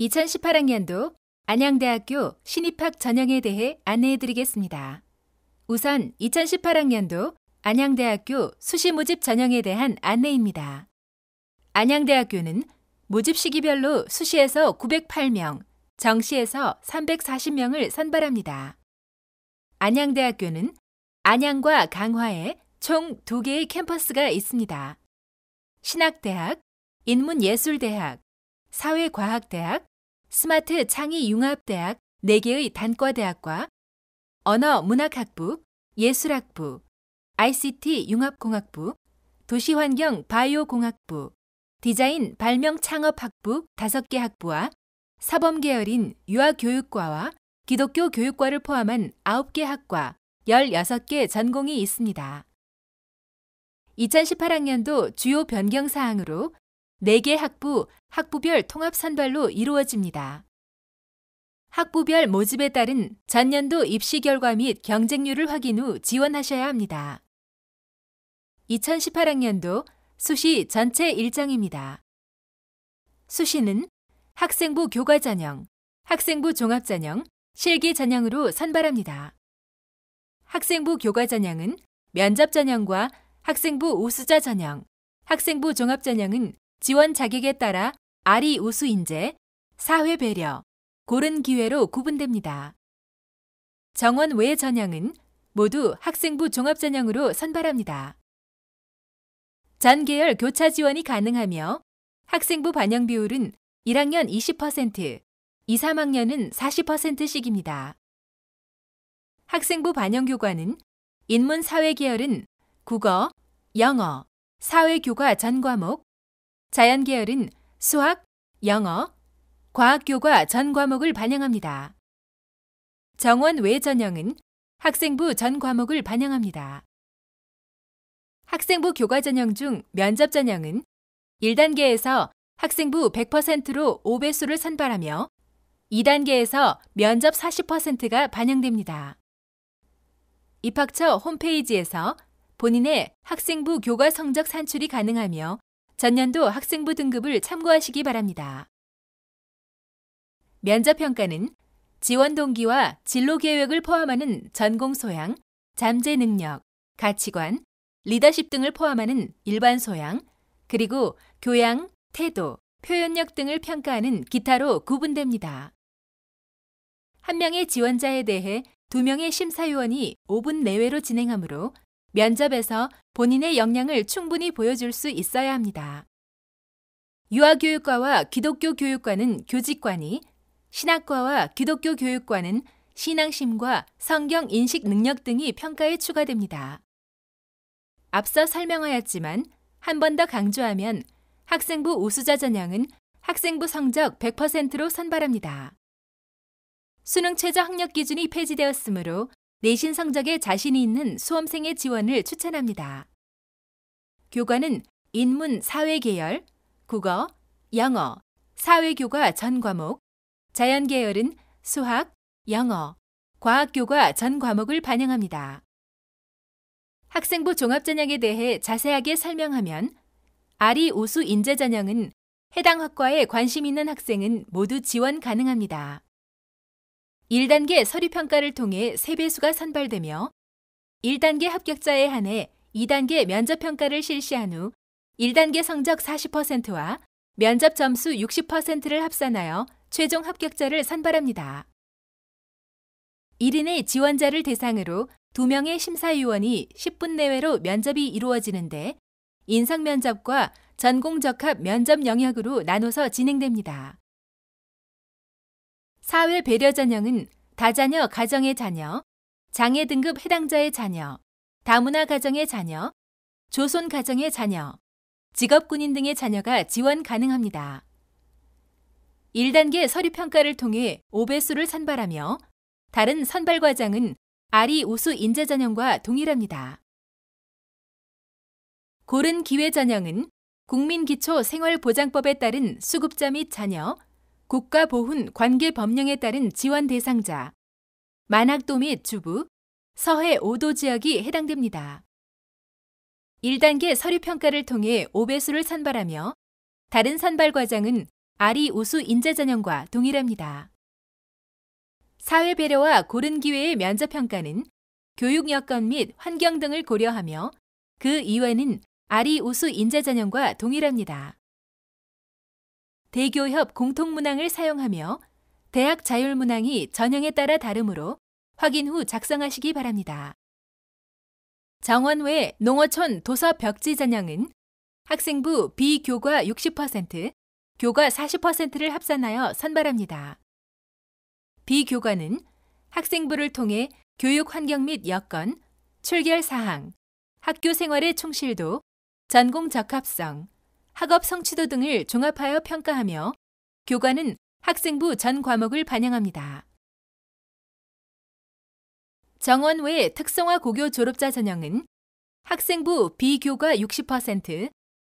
2018학년도 안양대학교 신입학 전형에 대해 안내해 드리겠습니다. 우선 2018학년도 안양대학교 수시 모집 전형에 대한 안내입니다. 안양대학교는 모집 시기별로 수시에서 908명, 정시에서 340명을 선발합니다. 안양대학교는 안양과 강화에 총 2개의 캠퍼스가 있습니다. 신학대학, 인문예술대학, 사회과학대학, 스마트 창의융합대학 4개의 단과대학과 언어 문학학부, 예술학부, ICT 융합공학부, 도시환경 바이오공학부, 디자인 발명 창업학부 5개 학부와 사범 계열인 유아교육과와 기독교 교육과를 포함한 9개 학과 16개 전공이 있습니다. 2018학년도 주요 변경 사항으로 4개 학부, 학부별 통합 선발로 이루어집니다. 학부별 모집에 따른 전년도 입시 결과 및 경쟁률을 확인 후 지원하셔야 합니다. 2018학년도 수시 전체 일정입니다. 수시는 학생부 교과 전형, 학생부 종합 전형, 실기 전형으로 선발합니다. 학생부 교과 전형은 면접 전형과 학생부 우수자 전형, 학생부 종합 전형은 지원 자격에 따라 아리 우수 인재, 사회 배려, 고른 기회로 구분됩니다. 정원 외 전형은 모두 학생부 종합전형으로 선발합니다. 전계열 교차 지원이 가능하며 학생부 반영 비율은 1학년 20%, 2, 3학년은 40%씩입니다. 학생부 반영 교과는 인문사회계열은 국어, 영어, 사회교과 전 과목, 자연계열은 수학, 영어, 과학교과 전 과목을 반영합니다. 정원 외전형은 학생부 전 과목을 반영합니다. 학생부 교과 전형 중 면접 전형은 1단계에서 학생부 100%로 5배수를 선발하며 2단계에서 면접 40%가 반영됩니다. 입학처 홈페이지에서 본인의 학생부 교과 성적 산출이 가능하며 전년도 학생부 등급을 참고하시기 바랍니다. 면접평가는 지원 동기와 진로 계획을 포함하는 전공 소양, 잠재 능력, 가치관, 리더십 등을 포함하는 일반 소양, 그리고 교양, 태도, 표현력 등을 평가하는 기타로 구분됩니다. 한 명의 지원자에 대해 두 명의 심사위원이 5분 내외로 진행하므로 면접에서 본인의 역량을 충분히 보여줄 수 있어야 합니다. 유아교육과와 기독교 교육과는 교직관이, 신학과와 기독교 교육과는 신앙심과 성경 인식 능력 등이 평가에 추가됩니다. 앞서 설명하였지만 한 번 더 강조하면 학생부 우수자 전형은 학생부 성적 100%로 선발합니다. 수능 최저 학력 기준이 폐지되었으므로 내신 성적에 자신이 있는 수험생의 지원을 추천합니다. 교과는 인문 사회 계열, 국어, 영어, 사회교과 전 과목, 자연 계열은 수학, 영어, 과학교과 전 과목을 반영합니다. 학생부 종합전형에 대해 자세하게 설명하면 아리 우수 인재 전형은 해당 학과에 관심 있는 학생은 모두 지원 가능합니다. 1단계 서류평가를 통해 3배수가 선발되며 1단계 합격자에 한해 2단계 면접평가를 실시한 후 1단계 성적 40%와 면접 점수 60%를 합산하여 최종 합격자를 선발합니다. 1인의 지원자를 대상으로 2명의 심사위원이 10분 내외로 면접이 이루어지는데 인성면접과 전공적합 면접 영역으로 나눠서 진행됩니다. 사회 배려 자녀는 다자녀 가정의 자녀, 장애 등급 해당자의 자녀, 다문화 가정의 자녀, 조손 가정의 자녀, 직업군인 등의 자녀가 지원 가능합니다. 1단계 서류 평가를 통해 5배수를 선발하며 다른 선발 과정은 아리 우수 인재 전형과 동일합니다. 고른 기회 전형은 국민기초 생활보장법에 따른 수급자 및 자녀, 국가보훈 관계법령에 따른 지원 대상자, 만학도 및 주부, 서해 5도 지역이 해당됩니다. 1단계 서류평가를 통해 5배수를 선발하며 다른 선발 과정은 아리 우수 인재 전형과 동일합니다. 사회 배려와 고른 기회의 면접 평가는 교육 여건 및 환경 등을 고려하며 그 이외는 아리 우수 인재 전형과 동일합니다. 대교협 공통문항을 사용하며 대학 자율문항이 전형에 따라 다름으로 확인 후 작성하시기 바랍니다. 정원 외 농어촌 도서 벽지 전형은 학생부 비교과 60%, 교과 40%를 합산하여 선발합니다. 비교과는 학생부를 통해 교육 환경 및 여건, 출결 사항, 학교 생활의 충실도, 전공 적합성, 학업 성취도 등을 종합하여 평가하며 교과는 학생부 전 과목을 반영합니다. 정원 외 특성화 고교 졸업자 전형은 학생부 비교과 60%,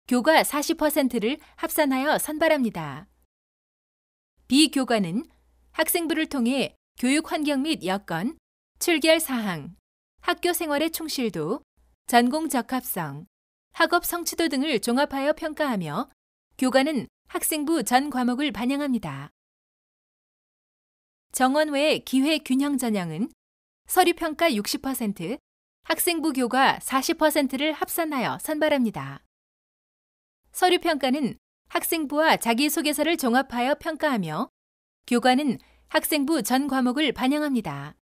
교과 40%를 합산하여 선발합니다. 비교과는 학생부를 통해 교육 환경 및 여건, 출결 사항, 학교 생활의 충실도, 전공 적합성, 학업 성취도 등을 종합하여 평가하며 교과는 학생부 전 과목을 반영합니다. 정원 외 기회 균형 전형은 서류 평가 60%, 학생부 교과 40%를 합산하여 선발합니다. 서류 평가는 학생부와 자기소개서를 종합하여 평가하며 교과는 학생부 전 과목을 반영합니다.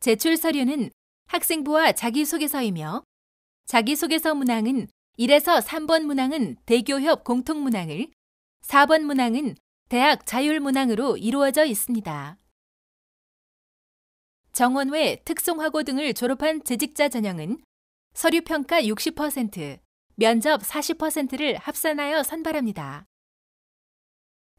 제출 서류는 학생부와 자기소개서이며 자기소개서 문항은 1에서 3번 문항은 대교협 공통문항을, 4번 문항은 대학 자율문항으로 이루어져 있습니다. 정원외 특송화고 등을 졸업한 재직자 전형은 서류평가 60%, 면접 40%를 합산하여 선발합니다.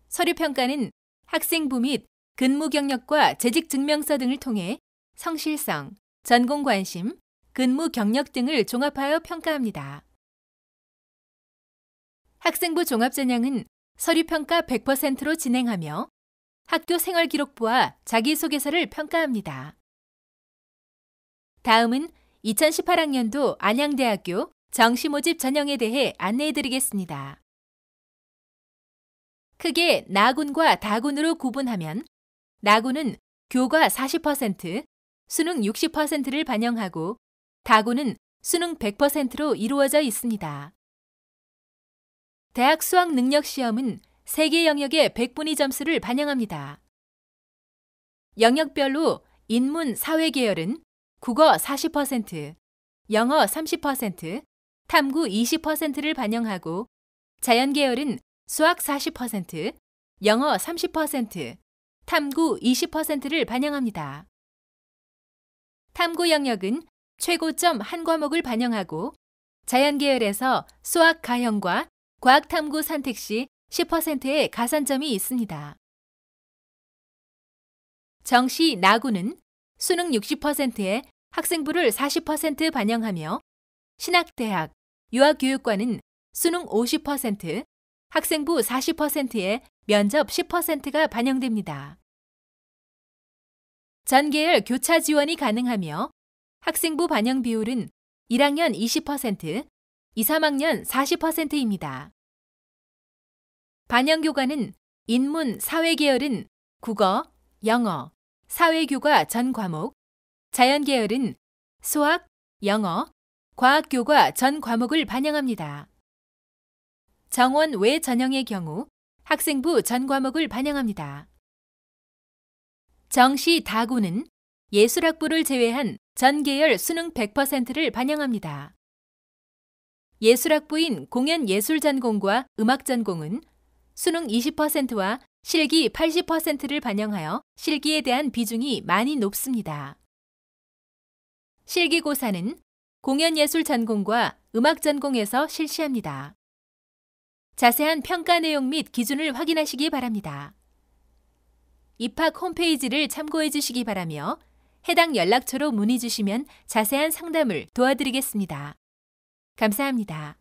서류평가는 학생부 및 근무 경력과 재직 증명서 등을 통해 성실성, 전공 관심, 근무 경력 등을 종합하여 평가합니다. 학생부 종합전형은 서류평가 100%로 진행하며 학교 생활기록부와 자기소개서를 평가합니다. 다음은 2018학년도 안양대학교 정시모집 전형에 대해 안내해 드리겠습니다. 크게 나군과 다군으로 구분하면 나군은 교과 40%, 수능 60%를 반영하고 다구는 수능 100%로 이루어져 있습니다. 대학 수학 능력 시험은 3개 영역의 100분위 점수를 반영합니다. 영역별로 인문 사회 계열은 국어 40%, 영어 30%, 탐구 20%를 반영하고 자연 계열은 수학 40%, 영어 30%, 탐구 20%를 반영합니다. 탐구 영역은 최고점 한 과목을 반영하고 자연계열에서 수학 가형과 과학탐구 선택 시 10%의 가산점이 있습니다. 정시 나구는 수능 60%에 학생부를 40% 반영하며 신학대학, 유아교육과는 수능 50%, 학생부 40%에 면접 10%가 반영됩니다. 전계열 교차 지원이 가능하며 학생부 반영 비율은 1학년 20%, 2, 3학년 40%입니다. 반영 교과는 인문, 사회 계열은 국어, 영어, 사회 교과 전 과목, 자연 계열은 수학, 영어, 과학 교과 전 과목을 반영합니다. 정원 외 전형의 경우 학생부 전 과목을 반영합니다. 정시 다구는 예술학부를 제외한 전 계열 수능 100%를 반영합니다. 예술학부인 공연예술전공과 음악전공은 수능 20%와 실기 80%를 반영하여 실기에 대한 비중이 많이 높습니다. 실기고사는 공연예술전공과 음악전공에서 실시합니다. 자세한 평가 내용 및 기준을 확인하시기 바랍니다. 입학 홈페이지를 참고해 주시기 바라며 해당 연락처로 문의 주시면 자세한 상담을 도와드리겠습니다. 감사합니다.